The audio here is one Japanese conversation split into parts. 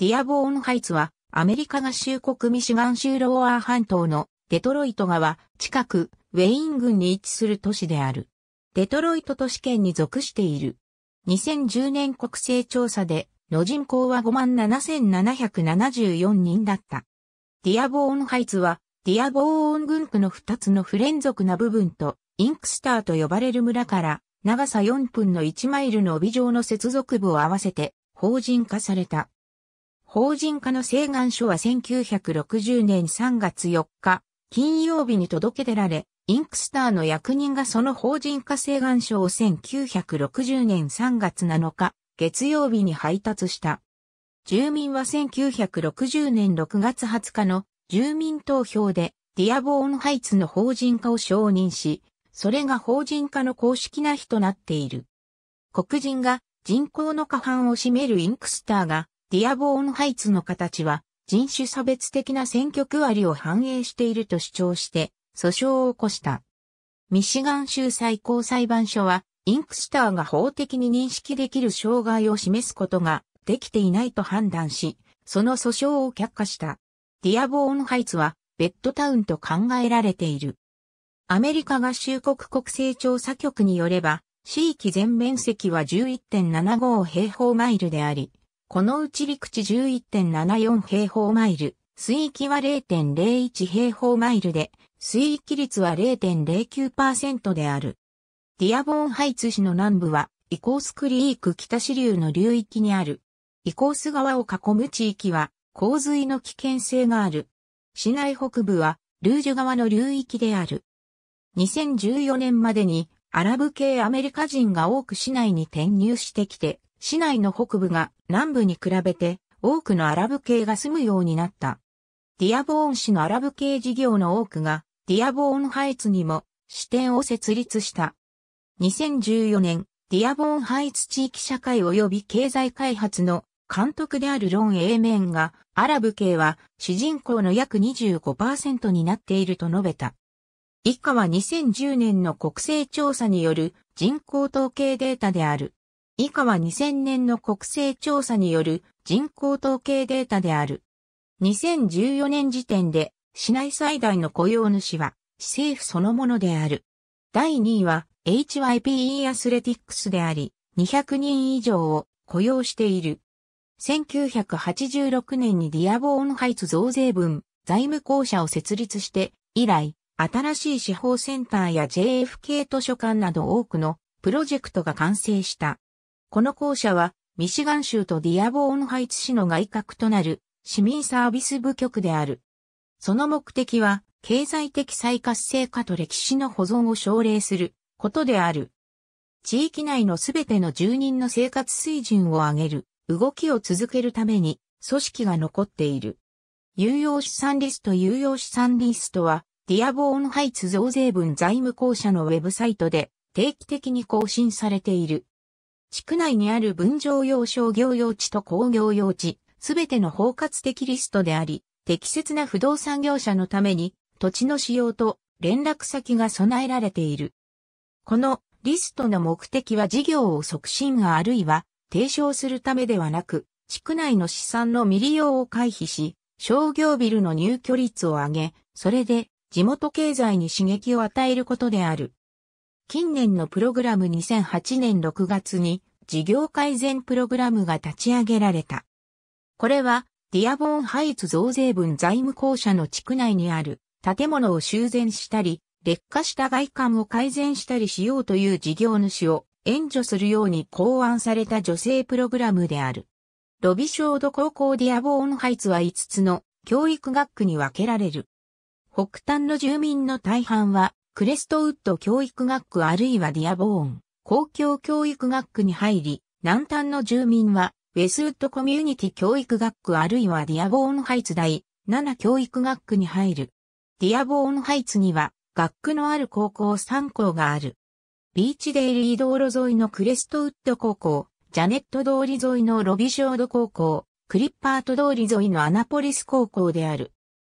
ディアボーンハイツは、アメリカ合衆国ミシガン州ローアー半島のデトロイト川近くウェイン郡に位置する都市である。デトロイト都市圏に属している。2010年国勢調査で、の人口は57,774人だった。ディアボーンハイツは、ディアボーン郡区の2つの不連続な部分と、インクスターと呼ばれる村から、長さ4分の1マイルの帯状の接続部を合わせて、法人化された。法人化の請願書は1960年3月4日、金曜日に届け出られ、インクスターの役人がその法人化請願書を1960年3月7日、月曜日に配達した。住民は1960年6月20日の住民投票でディアボーンハイツの法人化を承認し、それが法人化の公式な日となっている。黒人が人口の過半を占めるインクスターがディアボーンハイツの形は人種差別的な選挙区割を反映していると主張して訴訟を起こした。ミシガン州最高裁判所はインクスターが法的に認識できる障害を示すことができていないと判断し、その訴訟を却下した。ディアボーンハイツはベッドタウンと考えられている。アメリカ合衆国国勢調査局によれば、地域全面積は11.75平方マイルであり、このうち陸地11.74平方マイル、水域は0.01平方マイルで、水域率は0.09%である。ディアボーンハイツ市の南部は、イコースクリーク北支流の流域にある。イコース川を囲む地域は、洪水の危険性がある。市内北部は、ルージュ川の流域である。2014年までに、アラブ系アメリカ人が多く市内に転入してきて、市内の北部が南部に比べて多くのアラブ系が住むようになった。ディアボーン市のアラブ系事業の多くがディアボーンハイツにも支店を設立した。2014年、ディアボーンハイツ地域社会及び経済開発の監督であるロン・エーメンが、アラブ系は主人公の約25%になっていると述べた。以下は2010年の国勢調査による人口統計データである。以下は2000年の国勢調査による人口統計データである。2014年時点で市内最大の雇用主は政府そのものである。第2位は HYPE アスレティックスであり、200人以上を雇用している。1986年にディアボーンハイツ増税分財務公社を設立して以来、新しい司法センターや JFK 図書館など多くのプロジェクトが完成した。この校舎は、ミシガン州とディアボーンハイツ市の外郭となる市民サービス部局である。その目的は、経済的再活性化と歴史の保存を奨励することである。地域内のすべての住人の生活水準を上げる動きを続けるために組織が残っている。有用資産リスト有用資産リストはディアボーンハイツ増税分財務公社のウェブサイトで定期的に更新されている。地区内にある分譲用商業用地と工業用地、すべての包括的リストであり、適切な不動産業者のために土地の使用と連絡先が備えられている。このリストの目的は事業を促進あるいは提唱するためではなく、地区内の資産の未利用を回避し、商業ビルの入居率を上げ、それで地元経済に刺激を与えることである。近年のプログラム2008年6月に事業改善プログラムが立ち上げられた。これはディアボーンハイツ増税分財務公社の地区内にある建物を修繕したり、劣化した外観を改善したりしようという事業主を援助するように考案された女性プログラムである。ロビショード高校ディアボーンハイツは5つの教育学区に分けられる。北端の住民の大半はクレストウッド教育学区あるいはディアボーン公共教育学区に入り、南端の住民はウェスウッドコミュニティ教育学区あるいはディアボーンハイツ第7教育学区に入る。ディアボーンハイツには学区のある高校3校がある。ビーチデイリー道路沿いのクレストウッド高校、ジャネット通り沿いのロビショード高校、クリッパート通り沿いのアナポリス高校である。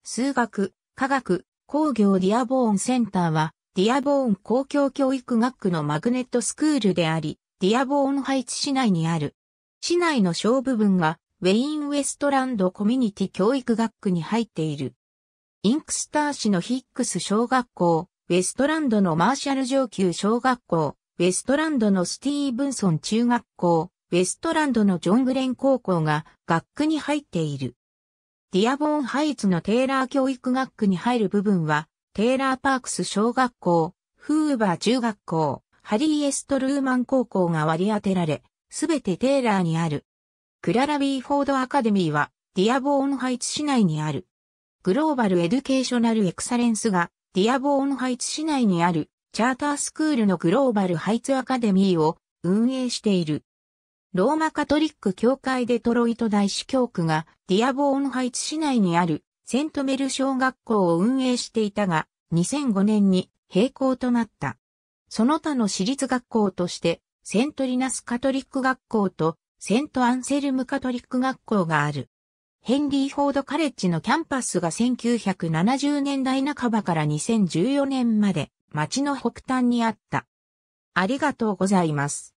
数学、科学、工業ディアボーンセンターは、ディアボーン公共教育学区のマグネットスクールであり、ディアボーンハイツ市内にある。市内の小部分が、ウェインウエストランドコミュニティ教育学区に入っている。インクスター市のヒックス小学校、ウェストランドのマーシャル上級小学校、ウェストランドのスティーブンソン中学校、ウェストランドのジョングレン高校が学区に入っている。ディアボーンハイツのテーラー教育学区に入る部分は、テーラーパークス小学校、フーバー中学校、ハリー・エスト・ルーマン高校が割り当てられ、すべてテーラーにある。クララビーフォードアカデミーは、ディアボーンハイツ市内にある。グローバル・エデュケーショナル・エクサレンスが、ディアボーンハイツ市内にある、チャータースクールのグローバル・ハイツアカデミーを運営している。ローマカトリック教会デトロイト大司教区がディアボーンハイツ市内にあるセントメル小学校を運営していたが2005年に閉校となった。その他の私立学校としてセントリナスカトリック学校とセントアンセルムカトリック学校がある。ヘンリー・フォード・カレッジのキャンパスが1970年代半ばから2014年まで町の北端にあった。ありがとうございます。